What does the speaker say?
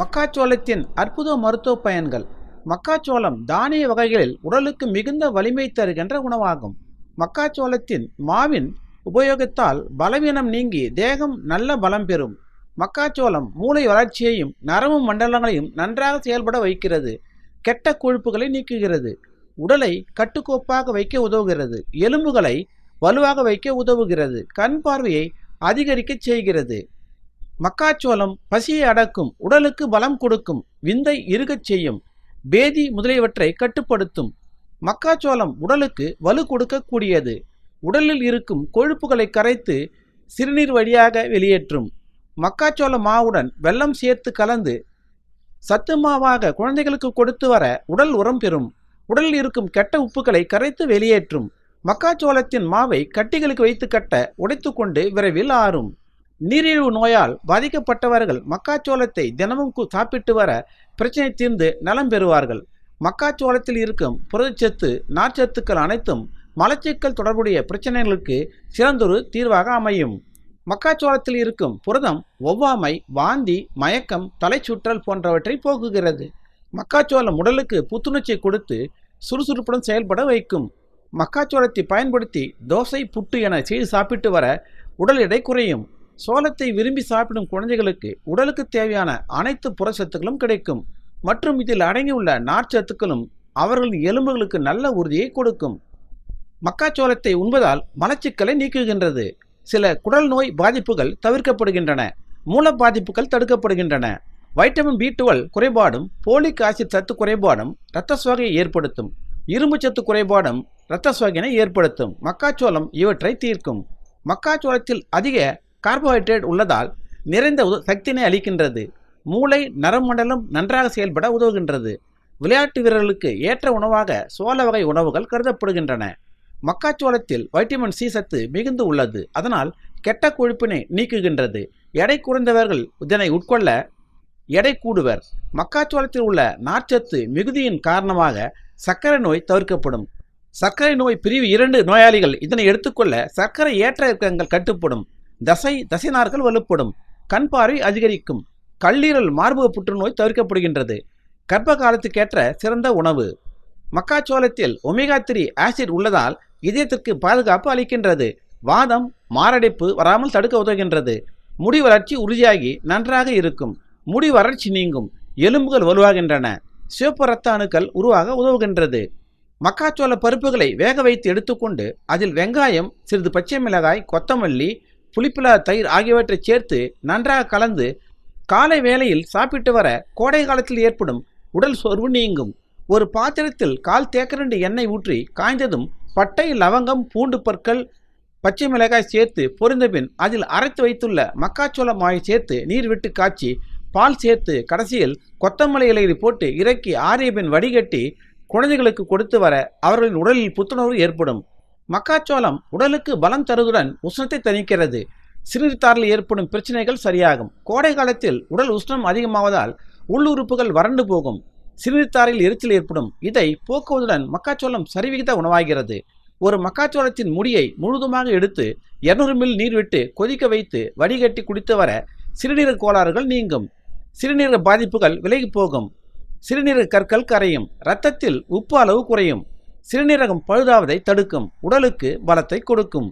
மக்காச்சோளத்தின் அற்புத மருத்துவ பயன்கள் மக்காச்சோளம் தானிய வகைகளில் உடலுக்கு மிகுந்த வலிமை தருகின்ற உணவாகும் மக்காச்சோளத்தின் மாவின் உபயோகத்தால் பலவீனம் நீங்கி தேகம் நல்ல பலம் பெறும் மக்காச்சோளம் மூளை வளர்ச்சியையும் நரம்பு மண்டலங்களையும் நன்றாக செயல்பட வைக்கிறது கெட்ட கொழுப்புகளை நீக்குகிறது உடலை கட்டுக்கோப்பாக வைக்க உதவுகிறது எலும்புகளை வலுவாக வைக்க உதவுகிறது கண் பார்வையை அதிகரிக்க செய்கிறது மக்காச்சோளம் பசியை அடக்கும் உடலுக்கு பலம் கொடுக்கும் விந்தை இருகச் செய்யும் பேதி முதலியவற்றை கட்டுப்படுத்தும் மக்காச்சோளம் உடலுக்கு வலு கொடுக்கக்கூடியது உடலில் இருக்கும் கொழுப்புகளை கரைத்து சிறுநீர் வழியாக வெளியேற்றும் மக்காச்சோள மாவுடன் வெள்ளம் சேர்த்து கலந்து சத்து மாவாக குழந்தைகளுக்கு கொடுத்து வர உடல் உரம் பெறும் உடலில் இருக்கும் கெட்ட உப்புகளை கரைத்து வெளியேற்றும் மக்காச்சோளத்தின் மாவை கட்டிகளுக்கு வைத்து கட்ட உடைத்துக்கொண்டு விரைவில் ஆறும் நீரிழிவு நோயால் பாதிக்கப்பட்டவர்கள் மக்காச்சோளத்தை தினமும் சாப்பிட்டு வர பிரச்சனை தீர்ந்து நலம் பெறுவார்கள் மக்காச்சோளத்தில் இருக்கும் புரதச்சத்து நார்ச்சத்துக்கள் அனைத்தும் மலச்சிக்கல் தொடர்புடைய பிரச்சனைகளுக்கு சிறந்தொரு தீர்வாக அமையும் மக்காச்சோளத்தில் இருக்கும் புரதம் ஒவ்வாமை வாந்தி மயக்கம் தலை சுற்றல் போன்றவற்றை போக்குகிறது மக்காச்சோளம் உடலுக்கு புத்துணர்ச்சி கொடுத்து சுறுசுறுப்புடன் செயல்பட வைக்கும் மக்காச்சோளத்தை பயன்படுத்தி தோசை புட்டு என செய்து சாப்பிட்டு வர உடல் எடை குறையும் சோளத்தை விரும்பி சாப்பிடும் குழந்தைகளுக்கு உடலுக்கு தேவையான அனைத்து புறச்சத்துக்களும் கிடைக்கும் மற்றும் இதில் அடங்கியுள்ள நார்ச்சத்துக்களும் அவர்களின் எலும்புகளுக்கு நல்ல உறுதியை கொடுக்கும் மக்காச்சோளத்தை உண்பதால் மலச்சிக்கலை நீக்குகின்றது சில குடல் நோய் பாதிப்புகள் தவிர்க்கப்படுகின்றன மூல பாதிப்புகள் தடுக்கப்படுகின்றன வைட்டமின் பி டுவெல் குறைபாடும் போலிக் ஆசிட் சத்து குறைபாடும் இரத்த சோகையை ஏற்படுத்தும் இரும்பு சத்து குறைபாடும் இரத்த சோகையினை ஏற்படுத்தும் மக்காச்சோளம் இவற்றை தீர்க்கும் மக்காச்சோளத்தில் அதிக கார்போஹைட்ரேட் உள்ளதால் நிறைந்த சக்தினை அளிக்கின்றது மூளை நரமண்டலம் நன்றாக செயல்பட உதவுகின்றது விளையாட்டு வீரர்களுக்கு ஏற்ற உணவாக சோள வகை உணவுகள் கருதப்படுகின்றன மக்காச்சோளத்தில் வைட்டமின் சி சத்து மிகுந்து உள்ளது அதனால் கெட்ட கொழுப்பினை நீக்குகின்றது எடை குறைந்தவர்கள் இதனை உட்கொள்ள எடை கூடுவர் மக்காச்சோளத்தில் உள்ள நார்ச்சத்து மிகுதியின் காரணமாக சர்க்கரை நோய் தவிர்க்கப்படும் சர்க்கரை நோய் பிரிவு இரண்டு நோயாளிகள் இதனை எடுத்துக்கொள்ள சர்க்கரை ஏற்ற இறக்கங்கள் கட்டுப்படும் தசை தசைநார்கள் வலுப்படும் கண் பார்வை அதிகரிக்கும் கல்லீரல் மார்பக புற்றுநோய் தவிர்க்கப்படுகின்றது கர்ப்ப காலத்துக்கேற்ற சிறந்த உணவு மக்காச்சோளத்தில் ஒமேகா த்ரீ ஆசிட் உள்ளதால் இதயத்திற்கு பாதுகாப்பு அளிக்கின்றது வாதம் மாரடைப்பு வராமல் தடுக்க உதவுகின்றது முடி வளர்ச்சி உறுதியாகி நன்றாக இருக்கும் முடி வறட்சி நீங்கும் எலும்புகள் வலுவாகின்றன சிவப்பு ரத்த அணுக்கள் உருவாக உதவுகின்றது மக்காச்சோள பருப்புகளை வேக வைத்து எடுத்துக்கொண்டு அதில் வெங்காயம் சிறிது பச்சை மிளகாய் கொத்தமல்லி புளிப்பிலா தயிர் ஆகியவற்றை சேர்த்து நன்றாக கலந்து காலை வேளையில் சாப்பிட்டு வர கோடை காலத்தில் ஏற்படும் உடல் சோர்வு நீங்கும் ஒரு பாத்திரத்தில் கால் தேக்கரண்டு எண்ணெய் ஊற்றி காய்ந்ததும் பட்டை லவங்கம் பூண்டு பற்கள் பச்சை மிளகாய் சேர்த்து பொரிந்த பின் அதில் அரைத்து வைத்துள்ள மக்காச்சோள மாயை சேர்த்து நீர் விட்டு காய்ச்சி பால் சேர்த்து கடைசியில் கொத்தமல்லி இலையில் போட்டு இறக்கி ஆரியபின் வடிகட்டி குழந்தைகளுக்கு கொடுத்து வர அவர்களின் உடலில் புத்துணர்வு ஏற்படும் மக்காச்சோளம் உடலுக்கு பலம் தருவதுடன் உஷ்ணத்தை தணிக்கிறது சிறுநீர்த்தாரில் ஏற்படும் பிரச்சனைகள் சரியாகும் கோடை காலத்தில் உடல் உஷ்ணம் அதிகமாவதால் உள்ளுறுப்புகள் வறண்டு போகும் சிறுநீர்த்தாரில் எரிச்சல் ஏற்படும் இதை போக்குவதுடன் மக்காச்சோளம் சரிவிகித உணவாகிறது ஒரு மக்காச்சோளத்தின் முடியை முழுதுமாக எடுத்து இரநூறு மில் நீர் விட்டு கொதிக்க வைத்து வடிகட்டி குடித்து வர சிறுநீர கோளாறுகள் நீங்கும் சிறுநீர பாதிப்புகள் விலகி போகும் சிறுநீர கற்கள் கரையும் இரத்தத்தில் உப்பு அளவு குறையும் சிறுநீரகம் பழுதாவதை தடுக்கும் உடலுக்கு பலத்தை கொடுக்கும்